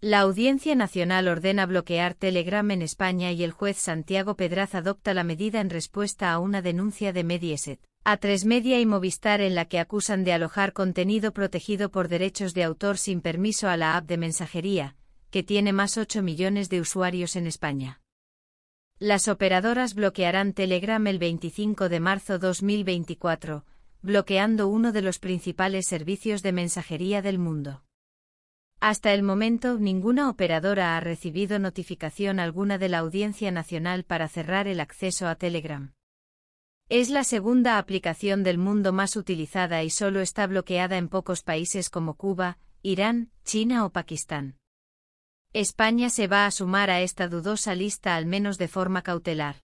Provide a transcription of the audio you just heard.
La Audiencia Nacional ordena bloquear Telegram en España y el juez Santiago Pedraz adopta la medida en respuesta a una denuncia de Mediaset, A3 y Movistar en la que acusan de alojar contenido protegido por derechos de autor sin permiso a la app de mensajería, que tiene más 8 millones de usuarios en España. Las operadoras bloquearán Telegram el 25 de marzo 2024, bloqueando uno de los principales servicios de mensajería del mundo. Hasta el momento, ninguna operadora ha recibido notificación alguna de la Audiencia Nacional para cerrar el acceso a Telegram. Es la segunda aplicación del mundo más utilizada y solo está bloqueada en pocos países como Cuba, Irán, China o Pakistán. España se va a sumar a esta dudosa lista al menos de forma cautelar.